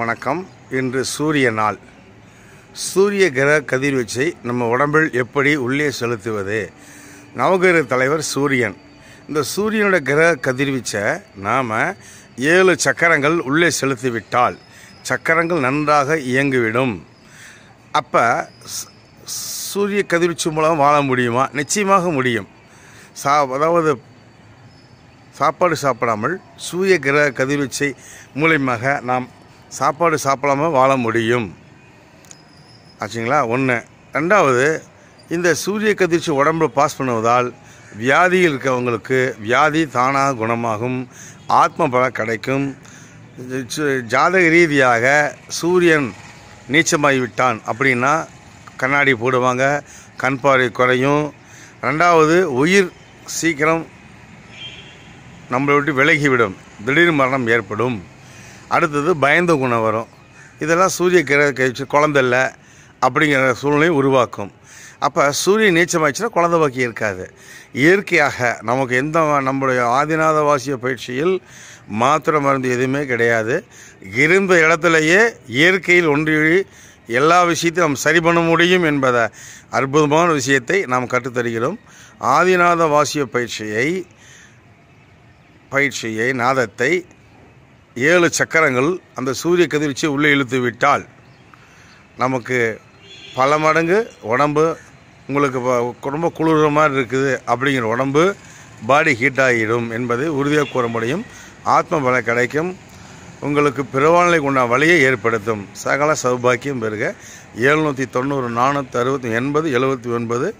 வணக்கம் இன்று சூரிய நாள் சூரிய கிரக கதிர்வீச்சை நம்ம உடம்பில் எப்படி உள்ளே செலுத்துவது நவகிரக தலைவர் சூரியன் இந்த சூரியனோட கிரக கதிர்வீச்சை நாம் ஏழு சக்கரங்கள் உள்ளே செலுத்திவிட்டால் சக்கரங்கள் நன்றாக இயங்கிவிடும் அப்போ சூரிய கதிர்வீச்சு மூலம் வாழ முடியுமா நிச்சயமாக முடியும் சா அதாவது சாப்பாடு சாப்பிடாமல் சூரிய கிரக கதிர்வீச்சை மூலயமாக நாம் சாப்பாடு சாப்பிடாமல் வாழ முடியும் ஆச்சுங்களா ஒன்று ரெண்டாவது இந்த சூரிய கதிர்ச்சி உடம்பு பாஸ் பண்ணுவதால் வியாதியில் இருக்கவங்களுக்கு வியாதி தானாக குணமாகும் ஆத்ம பலம் கிடைக்கும் ஜாதக ரீதியாக சூரியன் நீச்சமாகி விட்டான் அப்படின்னா கண்ணாடி போடுவாங்க கண் பார்வை குறையும் ரெண்டாவது உயிர் சீக்கிரம் நம்மளை விட்டு விலகிவிடும் திடீர் மரணம் ஏற்படும் அடுத்தது பயந்த குணம் வரும் இதெல்லாம் சூரிய கிரக கழிச்சு இல்லை அப்படிங்கிற சூழ்நிலையை உருவாக்கும் அப்போ சூரிய நீச்சமாச்சுன்னா குழந்தை பாக்கி இருக்காது இயற்கையாக நமக்கு எந்த நம்முடைய ஆதிநாத வாசிய பயிற்சியில் மாத்திரை மருந்து எதுவுமே கிடையாது இருந்த இடத்துலையே இயற்கையில் ஒன்றி எல்லா விஷயத்தையும் நாம் சரி பண்ண முடியும் என்பதை அற்புதமான விஷயத்தை நாம் கற்றுத்தருகிறோம் ஆதிநாத வாசிய பயிற்சியை பயிற்சியை நாதத்தை ஏழு சக்கரங்கள் அந்த சூரிய கதிர்ச்சி உள்ளே இழுத்து விட்டால் நமக்கு பல மடங்கு உடம்பு உங்களுக்கு ரொம்ப குளிர மாதிரி இருக்குது அப்படிங்கிற உடம்பு பாடி ஹீட் ஆகிடும் என்பதை உறுதியாக கூற முடியும் ஆத்ம பலம் கிடைக்கும் உங்களுக்கு பிறவாநிலை உண்டான வழியை ஏற்படுத்தும் சகல சௌபாக்கியம் பெருக ஏழுநூற்றி தொண்ணூறு நானூற்றி அறுபத்தி எண்பது எழுபத்தி ஒன்பது